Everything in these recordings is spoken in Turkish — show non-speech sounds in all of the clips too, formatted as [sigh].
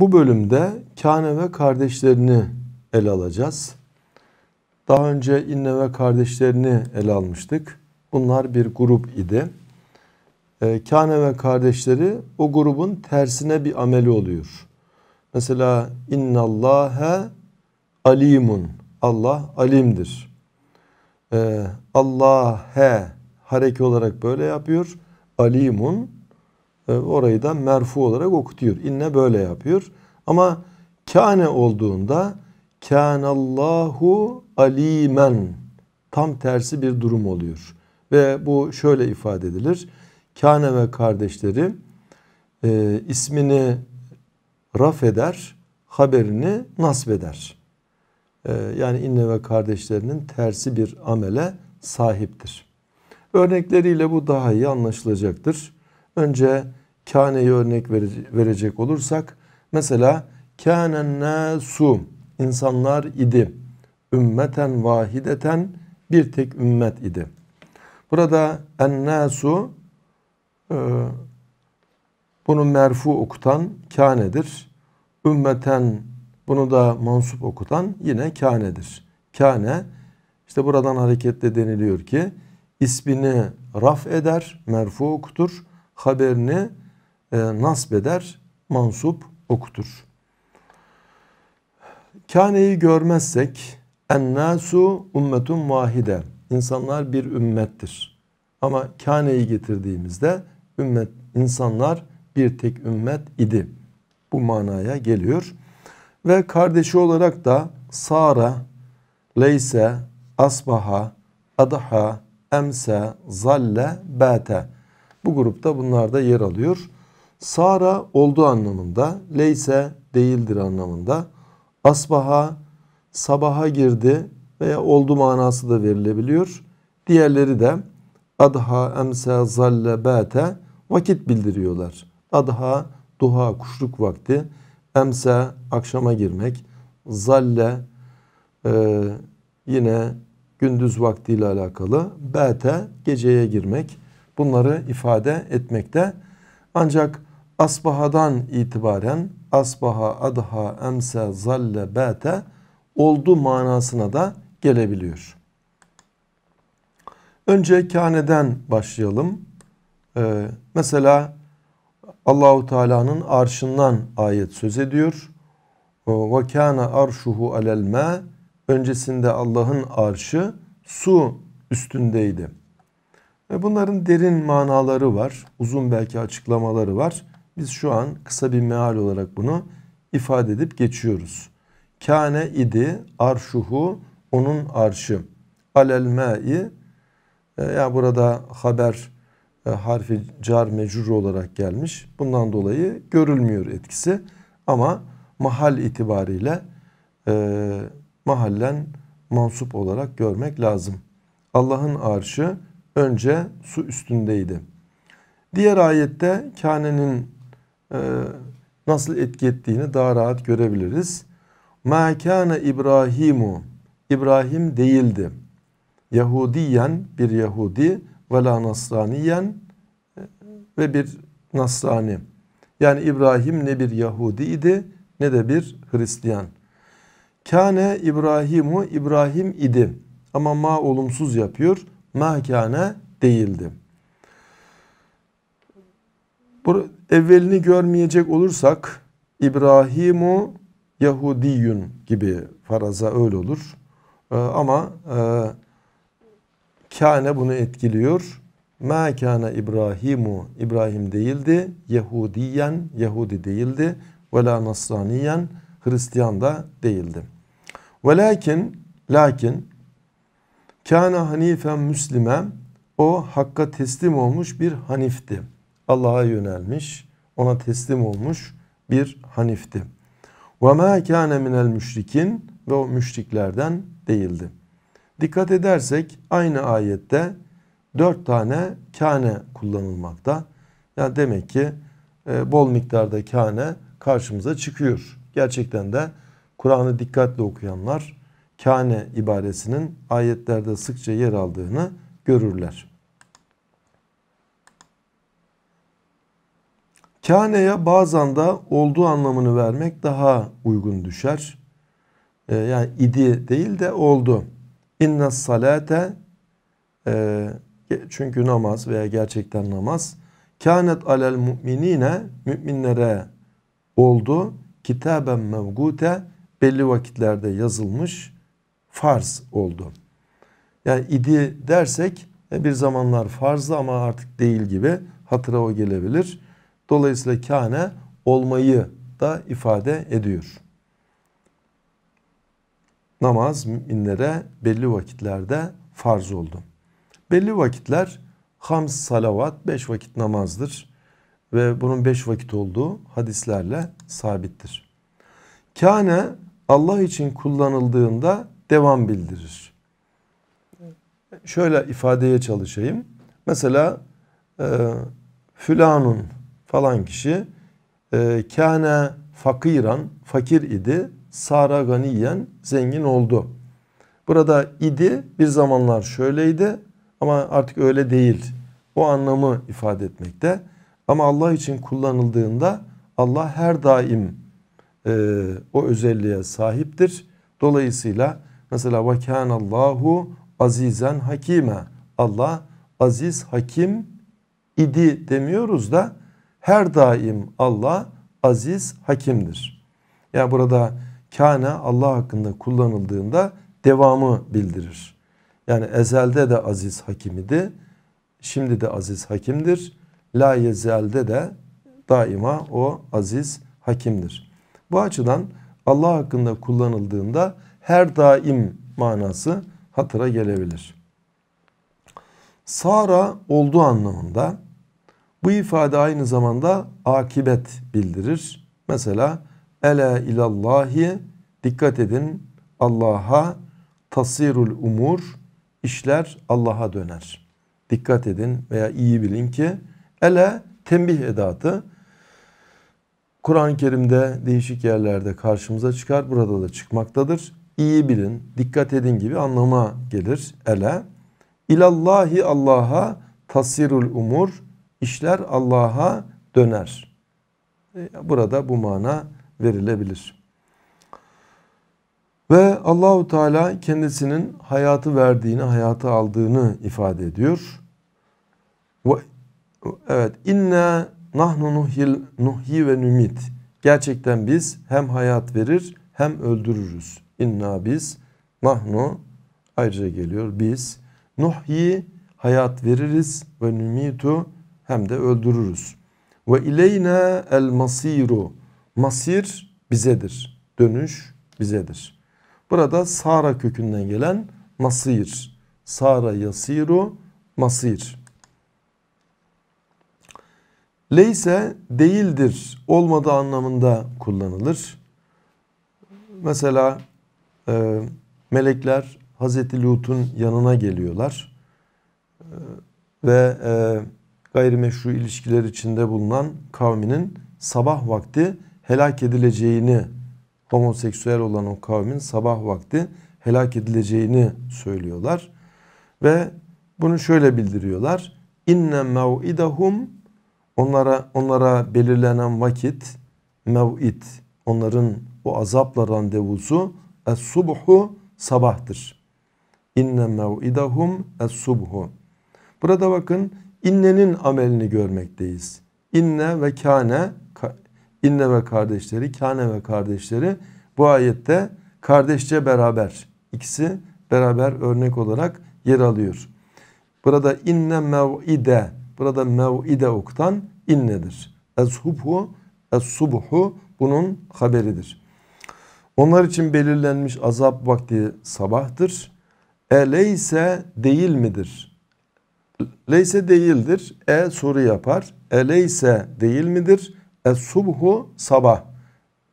Bu bölümde Kane ve kardeşlerini ele alacağız. Daha önce İnne ve kardeşlerini ele almıştık. Bunlar bir grup idi. Ee, Kane ve kardeşleri o grubun tersine bir ameli oluyor. Mesela innallâhe alimun. Allah alimdir. Ee, Allah'e hareke olarak böyle yapıyor. Alimun e, orayı da merfu olarak okutuyor. İnne böyle yapıyor. Ama kâne olduğunda kânallahu alimen tam tersi bir durum oluyor. Ve bu şöyle ifade edilir. Kâne ve kardeşleri e, ismini raf eder, haberini nasb eder. E, yani inne ve kardeşlerinin tersi bir amele sahiptir. Örnekleriyle bu daha iyi anlaşılacaktır. Önce kâneyi örnek verecek olursak mesela kânen nâsu insanlar idi. Ümmeten vahideten bir tek ümmet idi. Burada ennâsu e, bunu merfu okutan kânedir. Ümmeten bunu da mansup okutan yine kânedir. Kâne işte buradan hareketle deniliyor ki ismini raf eder, merfu okutur, haberini e, nasbeder, mansup okutur. Kâne'yi görmezsek ennâsu ummetun vahide. İnsanlar bir ümmettir. Ama kâne'yi getirdiğimizde ümmet insanlar bir tek ümmet idi. Bu manaya geliyor. Ve kardeşi olarak da Sara, Leyse, Asbaha, Adaha, Emse, Zalle, Bete. Bu grupta bunlar da yer alıyor. Sara oldu anlamında, leyse değildir anlamında. Asbaha sabaha girdi veya oldu manası da verilebiliyor. Diğerleri de adha, emse, zalle, bete vakit bildiriyorlar. Adha, duha, kuşluk vakti. Emse, akşama girmek. Zalle, e, yine gündüz vaktiyle alakalı. Bete, geceye girmek. Bunları ifade etmekte. Ancak Asbahadan itibaren asbaha, adha, emse, zalle, bete oldu manasına da gelebiliyor. Önce kâneden başlayalım. Ee, mesela Allahu Teala'nın arşından ayet söz ediyor. Ee, Ve kâne arşuhu alel ma. Öncesinde Allah'ın arşı su üstündeydi. Bunların derin manaları var. Uzun belki açıklamaları var. Biz şu an kısa bir meal olarak bunu ifade edip geçiyoruz. Kâne idi arşuhu onun arşı. Alel me'i e, yani burada haber e, harfi car mecrur olarak gelmiş. Bundan dolayı görülmüyor etkisi. Ama mahal itibariyle e, mahallen mansup olarak görmek lazım. Allah'ın arşı önce su üstündeydi. Diğer ayette kânenin ee, nasıl etki ettiğini daha rahat görebiliriz. Ma kana İbrahimu İbrahim değildi. Yahudiyen bir Yahudi ve la Nasraniyen e, ve bir Nasrani. Yani İbrahim ne bir Yahudi idi ne de bir Hristiyan. Kane İbrahimu İbrahim idi. Ama ma olumsuz yapıyor. Ma kane değildi evvelini görmeyecek olursak İbrahimu Yahudiyun gibi faraza öyle olur. Ee, ama e, kâne bunu etkiliyor. Mâ kâne İbrahimu İbrahim değildi. Yahudiyen Yahudi değildi. Ve Nasraniyen Hristiyan da değildi. Ve lakin lakin kâne hanifen müslime o hakka teslim olmuş bir hanifti. Allah'a yönelmiş, ona teslim olmuş bir hanifti. وَمَا كَانَ مِنَ müşrikin Ve o müşriklerden değildi. Dikkat edersek aynı ayette dört tane kane kullanılmakta. Yani demek ki e, bol miktarda kane karşımıza çıkıyor. Gerçekten de Kur'an'ı dikkatli okuyanlar kane ibaresinin ayetlerde sıkça yer aldığını görürler. Kâne'ye bazen de olduğu anlamını vermek daha uygun düşer. Ee, yani idi değil de oldu. İnne salate e, çünkü namaz veya gerçekten namaz kânet alel müminine müminlere oldu. Kitaben mevgute belli vakitlerde yazılmış farz oldu. Yani idi dersek e, bir zamanlar farzdı ama artık değil gibi hatıra o gelebilir. Dolayısıyla kâne olmayı da ifade ediyor. Namaz müminlere belli vakitlerde farz oldu. Belli vakitler hams salavat beş vakit namazdır ve bunun beş vakit olduğu hadislerle sabittir. Kâne Allah için kullanıldığında devam bildirir. Şöyle ifadeye çalışayım. Mesela e, filanun falan kişi e, kâne fakiran fakir idi sara ganiyen zengin oldu. Burada idi bir zamanlar şöyleydi ama artık öyle değil. O anlamı ifade etmekte. Ama Allah için kullanıldığında Allah her daim e, o özelliğe sahiptir. Dolayısıyla mesela ve Allahu azizen hakime. Allah aziz hakim idi demiyoruz da her daim Allah aziz hakimdir. Yani burada kana Allah hakkında kullanıldığında devamı bildirir. Yani ezelde de aziz hakim Şimdi de aziz hakimdir. La yezelde de daima o aziz hakimdir. Bu açıdan Allah hakkında kullanıldığında her daim manası hatıra gelebilir. Sara oldu anlamında bu ifade aynı zamanda akibet bildirir. Mesela ele ilallahi dikkat edin Allah'a tasirul umur işler Allah'a döner. Dikkat edin veya iyi bilin ki ele tembih edatı Kur'an-ı Kerim'de değişik yerlerde karşımıza çıkar. Burada da çıkmaktadır. İyi bilin, dikkat edin gibi anlama gelir ele. İlallahi Allah'a tasirul umur işler Allah'a döner. E, burada bu mana verilebilir. Ve Allahu Teala kendisinin hayatı verdiğini, hayatı aldığını ifade ediyor. evet inna nahnu nuhyil nuhyi ve numit. Gerçekten biz hem hayat verir hem öldürürüz. İnna biz nahnu ayrıca geliyor biz nuhi hayat veririz ve numitu hem de öldürürüz. Ve ileyna el masiru. Masir bizedir. Dönüş bizedir. Burada Sara kökünden gelen masir. Sara yasiru masir. Leyse değildir, olmadığı anlamında kullanılır. Mesela e, melekler Hazreti Lut'un yanına geliyorlar e, ve e, gayrimeşru ilişkiler içinde bulunan kavminin sabah vakti helak edileceğini homoseksüel olan o kavmin sabah vakti helak edileceğini söylüyorlar. Ve bunu şöyle bildiriyorlar. İnne mev'idahum onlara onlara belirlenen vakit mev'id onların o azapla randevusu es subhu sabahtır. İnne mev'idahum es subhu. Burada bakın innenin amelini görmekteyiz. İnne ve kane inne ve kardeşleri, kane ve kardeşleri bu ayette kardeşçe beraber ikisi beraber örnek olarak yer alıyor. Burada inne mev'ide burada mev'ide oktan innedir. Es-subhu bunun haberidir. Onlar için belirlenmiş azap vakti sabahtır. Eleyse değil midir? Leyse değildir. E soru yapar. Eleyse değil midir? Es subhu sabah.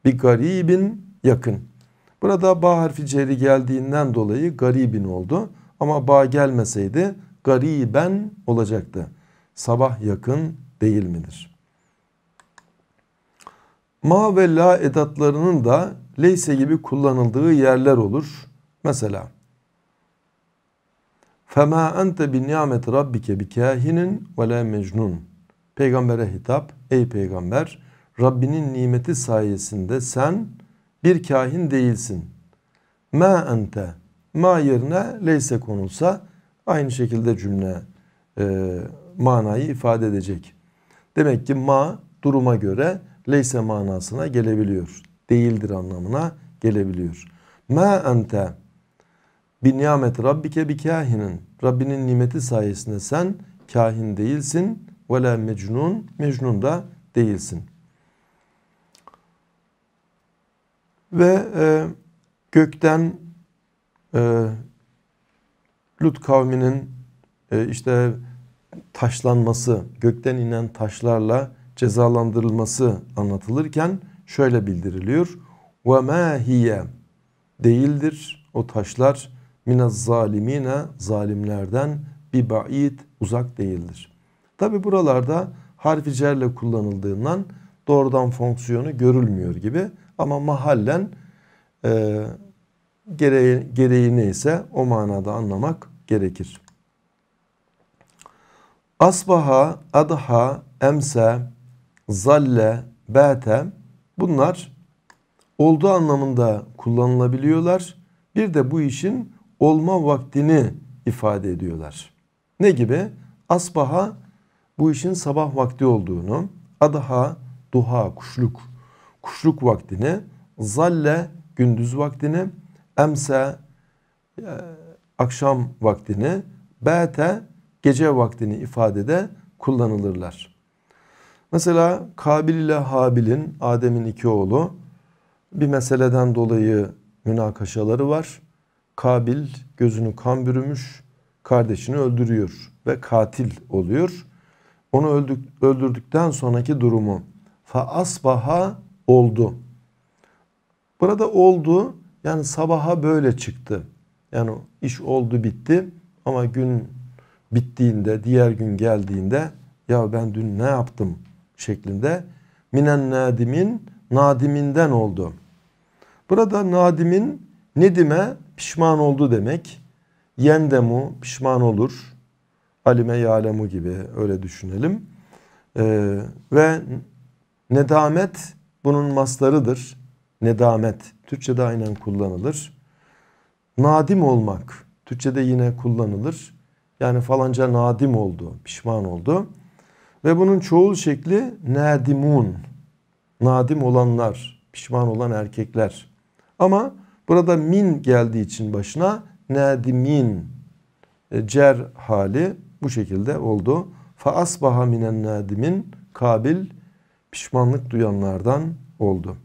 Bir garibin yakın. Burada ba harfi ceri geldiğinden dolayı garibin oldu. Ama ba gelmeseydi gariben olacaktı. Sabah yakın değil midir? Ma ve la edatlarının da leyse gibi kullanıldığı yerler olur. Mesela فَمَا أَنْتَ بِنْيَامَةِ رَبِّكَ بِكَاهِنٍ وَلَا مَجْنُونَ Peygamber'e hitap, ey peygamber Rabbinin nimeti sayesinde sen bir kahin değilsin. Ma ente, ma yerine leyse konulsa aynı şekilde cümle e, manayı ifade edecek. Demek ki ma duruma göre leyse manasına gelebiliyor. Değildir anlamına gelebiliyor. Ma ente bir nimet rabbike bi kahinin. Rabbinin nimeti sayesinde sen kahin değilsin. Ve la mecnun. Mecnun da değilsin. Ve e, gökten e, Lut kavminin e, işte taşlanması, gökten inen taşlarla cezalandırılması anlatılırken şöyle bildiriliyor. وَمَا hiye Değildir o taşlar Minaz zalimine zalimlerden bir ba'id uzak değildir. Tabi buralarda harfi cerle kullanıldığından doğrudan fonksiyonu görülmüyor gibi ama mahallen e, gereği, gereği neyse o manada anlamak gerekir. Asbaha, adha, emse, zalle, bete bunlar oldu anlamında kullanılabiliyorlar. Bir de bu işin olma vaktini ifade ediyorlar. Ne gibi? Asbaha bu işin sabah vakti olduğunu, adaha, duha, kuşluk, kuşluk vaktini, zalle, gündüz vaktini, emse, e, akşam vaktini, bete, gece vaktini ifadede kullanılırlar. Mesela Kabil ile Habil'in, Adem'in iki oğlu bir meseleden dolayı münakaşaları var. Kabil gözünü kan bürümüş kardeşini öldürüyor ve katil oluyor. Onu öldük, öldürdükten sonraki durumu fa asbaha oldu. Burada oldu yani sabaha böyle çıktı. Yani iş oldu bitti ama gün bittiğinde diğer gün geldiğinde ya ben dün ne yaptım şeklinde minen nadimin nadiminden oldu. Burada nadimin Nedime pişman oldu demek. Yendemu pişman olur. Alime yalemu gibi öyle düşünelim. Ee, ve nedamet bunun maslarıdır. Nedamet Türkçe'de aynen kullanılır. Nadim olmak Türkçe'de yine kullanılır. Yani falanca nadim oldu, pişman oldu. Ve bunun çoğul şekli nadimun. Nadim olanlar, pişman olan erkekler. Ama Burada min geldiği için başına nadimin e, cer hali bu şekilde oldu. Fa asbaha minen nadimin kabil pişmanlık duyanlardan oldu.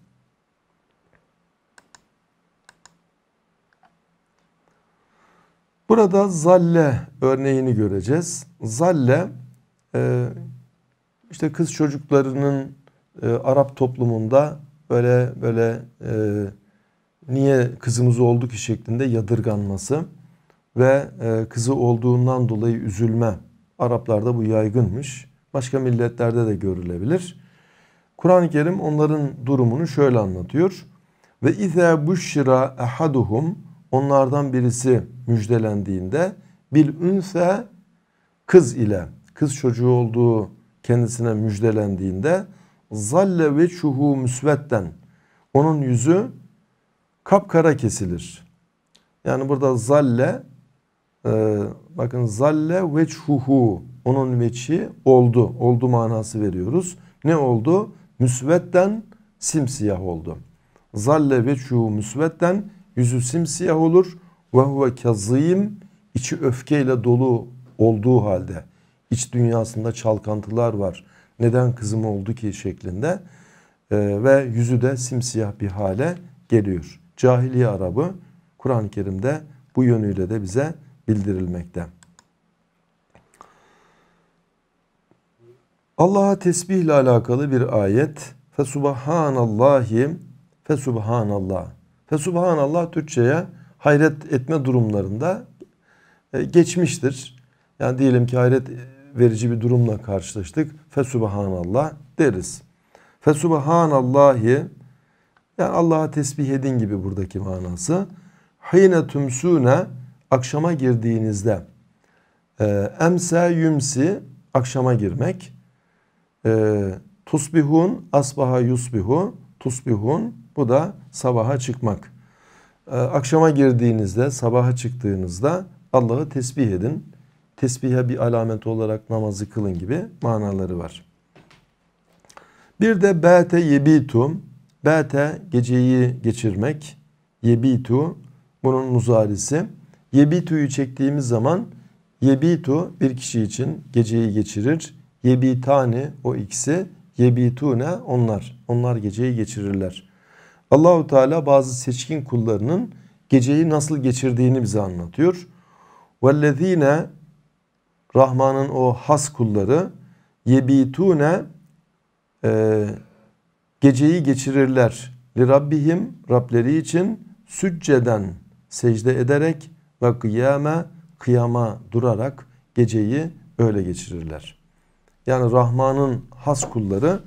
Burada zalle örneğini göreceğiz. Zalle e, işte kız çocuklarının e, Arap toplumunda böyle böyle e, niye kızımız oldu ki şeklinde yadırganması ve e, kızı olduğundan dolayı üzülme. Araplarda bu yaygınmış. Başka milletlerde de görülebilir. Kur'an-ı Kerim onların durumunu şöyle anlatıyor. Ve izâ buşşira ahaduhum onlardan birisi müjdelendiğinde bil ünse kız ile kız çocuğu olduğu kendisine müjdelendiğinde zalle ve çuhu müsvedden onun yüzü kapkara kesilir. Yani burada zalle e, bakın zalle veçhuhu onun veçi oldu. Oldu manası veriyoruz. Ne oldu? Müsvedden simsiyah oldu. Zalle veçhuhu müsvedden yüzü simsiyah olur. Ve huve kazıyım içi öfkeyle dolu olduğu halde iç dünyasında çalkantılar var. Neden kızım oldu ki şeklinde ee, ve yüzü de simsiyah bir hale geliyor cahiliye Arabı Kur'an-ı Kerim'de bu yönüyle de bize bildirilmekte. Allah'a tesbihle alakalı bir ayet. Fesubhanallahi fesubhanallah. Fesubhanallah Türkçe'ye hayret etme durumlarında e, geçmiştir. Yani diyelim ki hayret verici bir durumla karşılaştık. Fesubhanallah deriz. Fesubhanallahi yani Allah'a tesbih edin gibi buradaki manası. Hine tümsune akşama girdiğinizde e, emse yümsi akşama girmek e, tusbihun asbaha yusbihu tusbihun bu da sabaha çıkmak. E, akşama girdiğinizde, sabaha çıktığınızda Allah'ı tesbih edin. Tesbihe bir alamet olarak namazı kılın gibi manaları var. Bir de bete yebitum Bete geceyi geçirmek. Yebitu bunun muzarisi. Yebitu'yu çektiğimiz zaman yebitu bir kişi için geceyi geçirir. Yebitani o ikisi. Yebitune onlar. Onlar geceyi geçirirler. Allahu Teala bazı seçkin kullarının geceyi nasıl geçirdiğini bize anlatıyor. Vellezine Rahman'ın o has kulları yebitune e, Geceyi geçirirler. Li Rabbihim Rableri için sücceden secde ederek ve kıyame kıyama durarak geceyi öyle geçirirler. Yani Rahman'ın has kulları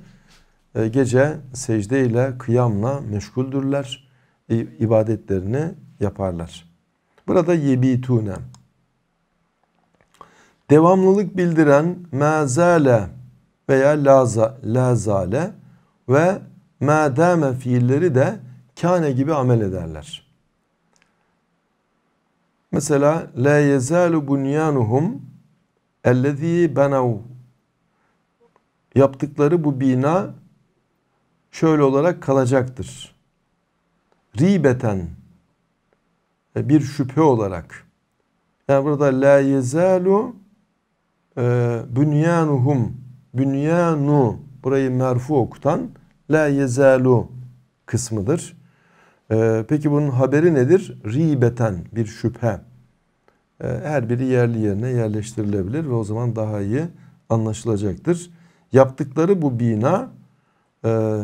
e, gece secdeyle, kıyamla meşguldürler. E, ibadetlerini yaparlar. Burada yebitune. Devamlılık bildiren mezale veya lazale ve ma fiilleri de kane gibi amel ederler. Mesela la yezalu bunyanuhum ellezî benav yaptıkları bu bina şöyle olarak kalacaktır. Ribeten e, bir şüphe olarak. Yani burada la yezalu e, bünyanuhum bünyanu burayı merfu okutan la yezalu kısmıdır. Ee, peki bunun haberi nedir? Ribeten bir şüphe. Ee, her biri yerli yerine yerleştirilebilir ve o zaman daha iyi anlaşılacaktır. Yaptıkları bu bina e,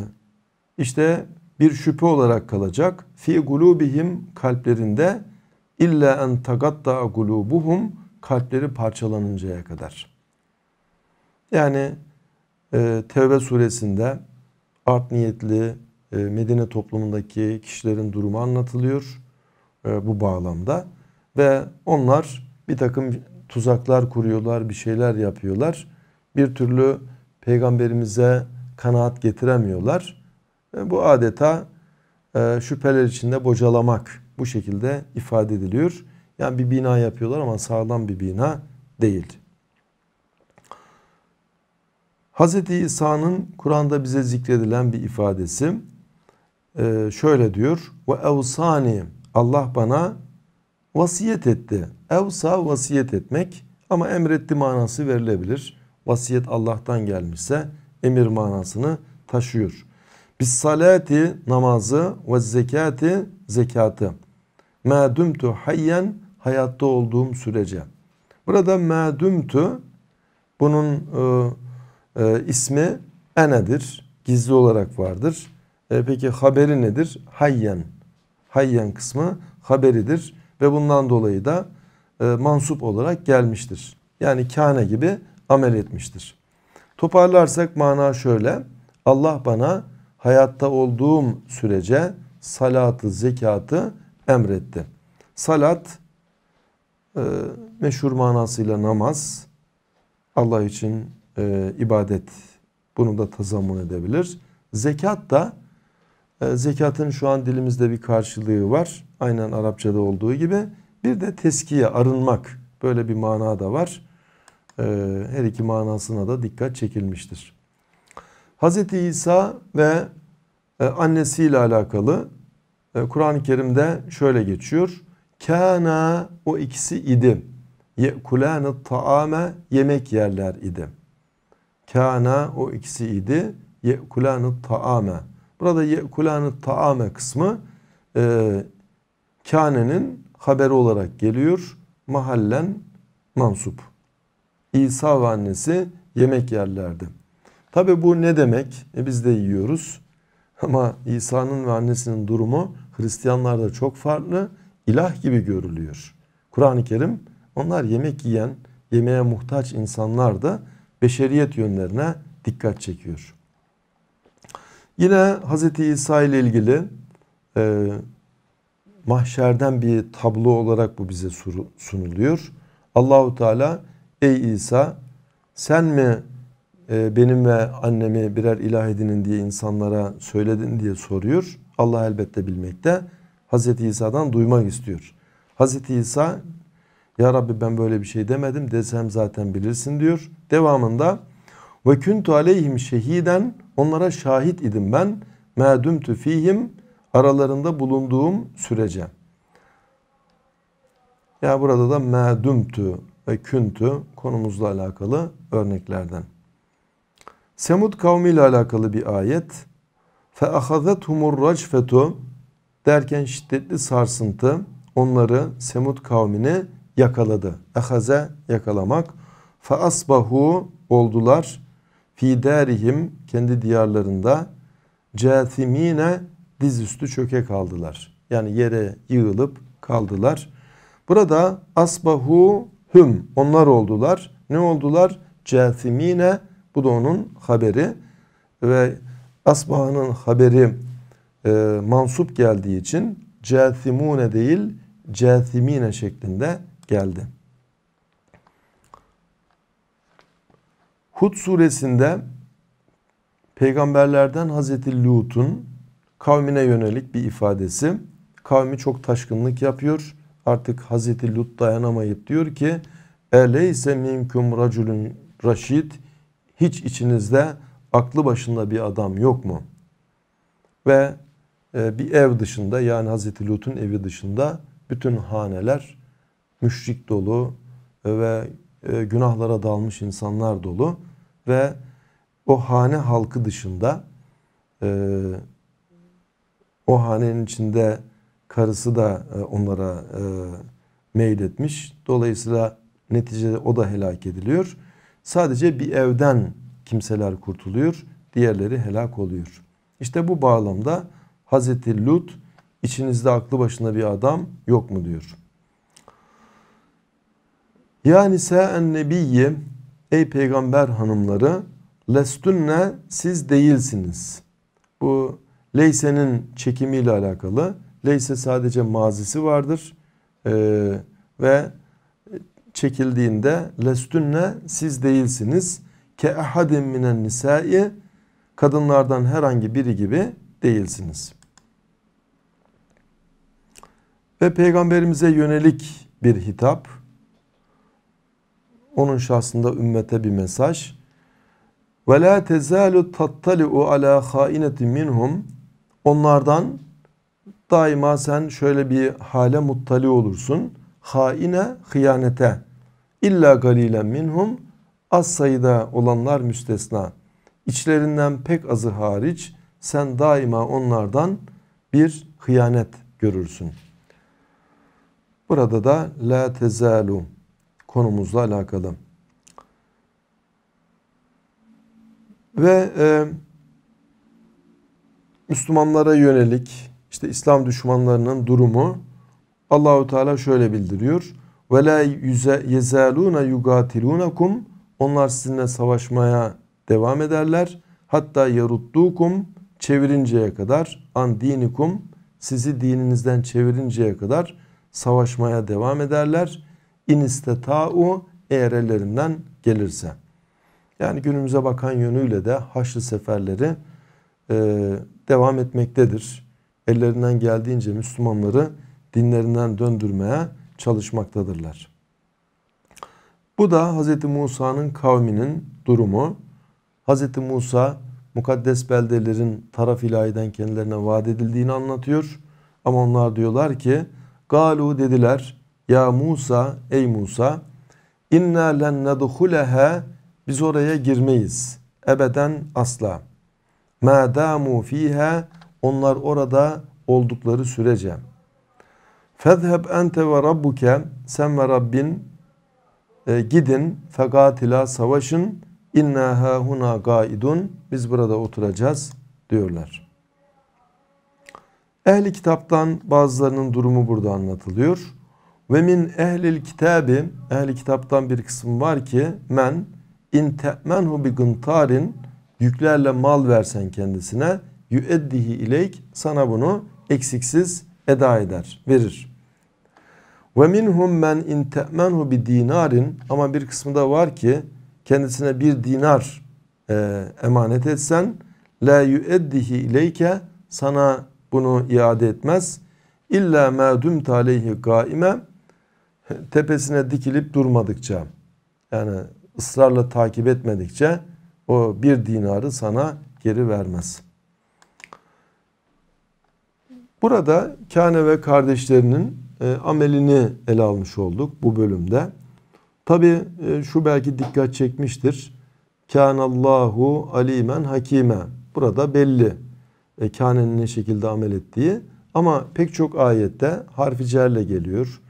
işte bir şüphe olarak kalacak. Fi gulubihim kalplerinde illa en tagatta gulubuhum kalpleri parçalanıncaya kadar. Yani ee, Tevbe suresinde art niyetli e, Medine toplumundaki kişilerin durumu anlatılıyor e, bu bağlamda. Ve onlar bir takım tuzaklar kuruyorlar, bir şeyler yapıyorlar. Bir türlü peygamberimize kanaat getiremiyorlar. E, bu adeta şüpheler içinde bocalamak bu şekilde ifade ediliyor. Yani bir bina yapıyorlar ama sağlam bir bina değil. Hz. İsa'nın Kur'an'da bize zikredilen bir ifadesi e, şöyle diyor ve evsani Allah bana vasiyet etti. Evsa vasiyet etmek ama emretti manası verilebilir. Vasiyet Allah'tan gelmişse emir manasını taşıyor. Biz salati namazı ve zekati zekatı. Mâdümtü hayyen hayatta olduğum sürece. Burada mâdümtü bunun e, e, ismi enedir. Gizli olarak vardır. E, peki haberi nedir? Hayyen. Hayyen kısmı haberidir ve bundan dolayı da e, mansup olarak gelmiştir. Yani kâne gibi amel etmiştir. Toparlarsak mana şöyle. Allah bana hayatta olduğum sürece salatı, zekatı emretti. Salat e, meşhur manasıyla namaz. Allah için e, ibadet bunu da tazamun edebilir. Zekat da e, zekatın şu an dilimizde bir karşılığı var. Aynen Arapçada olduğu gibi. Bir de teskiye, arınmak böyle bir mana da var. E, her iki manasına da dikkat çekilmiştir. Hz. İsa ve e, annesiyle alakalı e, Kur'an-ı Kerim'de şöyle geçiyor. Kana o ikisi idi. Yekulâne taame yemek yerler idi. Kana o ikisi idi. Ye'kulânı ta'ame. Burada ye'kulânı ta'ame kısmı e, kânenin haberi olarak geliyor. Mahallen mansup. İsa ve annesi yemek yerlerdi. Tabi bu ne demek? E biz de yiyoruz. [laughs] Ama İsa'nın ve annesinin durumu Hristiyanlarda çok farklı. İlah gibi görülüyor. Kur'an-ı Kerim onlar yemek yiyen, yemeğe muhtaç insanlar da beşeriyet yönlerine dikkat çekiyor. Yine Hz. İsa ile ilgili e, mahşerden bir tablo olarak bu bize sunuluyor. Allahu Teala ey İsa sen mi e, benim ve annemi birer ilah edinin diye insanlara söyledin diye soruyor. Allah elbette bilmekte. Hz. İsa'dan duymak istiyor. Hz. İsa ya Rabbi ben böyle bir şey demedim desem zaten bilirsin diyor. Devamında ve kuntu aleyhim şehiden onlara şahit idim ben medumtu fihim aralarında bulunduğum sürece. Ya burada da medumtu ve küntü konumuzla alakalı örneklerden. Semud kavmi ile alakalı bir ayet. Fe ahazethumur racfetu derken şiddetli sarsıntı onları Semud kavmini yakaladı. Ahaze yakalamak. Fa asbahu oldular fi darihim kendi diyarlarında cathimine dizüstü çöke kaldılar. Yani yere yığılıp kaldılar. Burada asbahu hüm onlar oldular. Ne oldular? Cathimine bu da onun haberi ve asbahanın haberi e, mansup geldiği için cathimune değil cathimine şeklinde geldi. Hud suresinde peygamberlerden Hazreti Lut'un kavmine yönelik bir ifadesi. Kavmi çok taşkınlık yapıyor. Artık Hazreti Lut dayanamayıp diyor ki Eleyse minkum raculun raşid hiç içinizde aklı başında bir adam yok mu? Ve e, bir ev dışında yani Hazreti Lut'un evi dışında bütün haneler müşrik dolu e, ve e, günahlara dalmış insanlar dolu ve o hane halkı dışında e, o hanenin içinde karısı da e, onlara e, meyletmiş. Dolayısıyla neticede o da helak ediliyor. Sadece bir evden kimseler kurtuluyor, diğerleri helak oluyor. İşte bu bağlamda Hazreti Lut içinizde aklı başında bir adam yok mu diyor. Yani sen nebiyye ey peygamber hanımları lestunne siz değilsiniz. Bu leysenin çekimiyle alakalı. Leyse sadece mazisi vardır. Ee, ve çekildiğinde lestunne siz değilsiniz. Ke ahadin minen nisai kadınlardan herhangi biri gibi değilsiniz. Ve peygamberimize yönelik bir hitap onun şahsında ümmete bir mesaj. Ve la tezalu tattali'u ala hainetin minhum. Onlardan daima sen şöyle bir hale muttali olursun. Haine, hıyanete. Illa galilen minhum. Az sayıda olanlar müstesna. İçlerinden pek azı hariç sen daima onlardan bir hıyanet görürsün. Burada da la tezalu konumuzla alakalı. Ve e, Müslümanlara yönelik işte İslam düşmanlarının durumu Allahu Teala şöyle bildiriyor. Ve la yezaluna yugatilunakum onlar sizinle savaşmaya devam ederler. Hatta yaruttukum çevirinceye kadar an dinikum sizi dininizden çevirinceye kadar savaşmaya devam ederler. İnisteta'u eğer ellerinden gelirse. Yani günümüze bakan yönüyle de haçlı seferleri e, devam etmektedir. Ellerinden geldiğince Müslümanları dinlerinden döndürmeye çalışmaktadırlar. Bu da Hz. Musa'nın kavminin durumu. Hz. Musa mukaddes beldelerin taraf ilahiden kendilerine vaat edildiğini anlatıyor. Ama onlar diyorlar ki Galu dediler ya Musa ey Musa inna len nedhuleha biz oraya girmeyiz. Ebeden asla. Ma damu fiha onlar orada oldukları sürece. Fezheb ente ve rabbuke sen ve Rabbin e, gidin fekatila savaşın inna hahuna gaidun biz burada oturacağız diyorlar. Ehli kitaptan bazılarının durumu burada anlatılıyor. Ve min ehlil kitabi ehli kitaptan bir kısım var ki men in te'menhu bi gıntarin yüklerle mal versen kendisine yüeddihi ileyk sana bunu eksiksiz eda eder, verir. Ve minhum men in te'menhu bi dinarin ama bir kısmı da var ki kendisine bir dinar e, emanet etsen la yüeddihi ileyke sana bunu iade etmez. İlla ma dumte aleyhi kaime tepesine dikilip durmadıkça yani ısrarla takip etmedikçe o bir dinarı sana geri vermez. Burada Kane ve kardeşlerinin e, amelini ele almış olduk bu bölümde. Tabi e, şu belki dikkat çekmiştir. Kânallâhu alimen hakime. Burada belli. E, Kâne'nin ne şekilde amel ettiği. Ama pek çok ayette harficerle cerle geliyor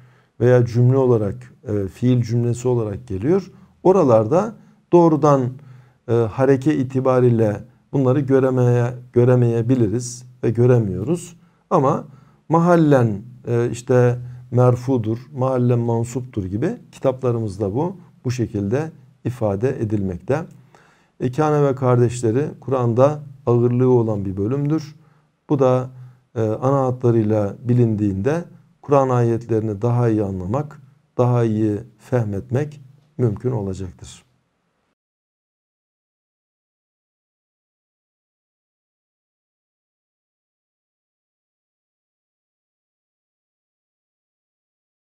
veya cümle olarak e, fiil cümlesi olarak geliyor. Oralarda doğrudan e, hareke itibariyle bunları göremeye göremeyebiliriz ve göremiyoruz. Ama mahallen e, işte merfudur, mahallen mansuptur gibi kitaplarımızda bu bu şekilde ifade edilmekte. İkane e, ve kardeşleri Kur'an'da ağırlığı olan bir bölümdür. Bu da e, ana hatlarıyla bilindiğinde Kur'an ayetlerini daha iyi anlamak, daha iyi fehmetmek mümkün olacaktır.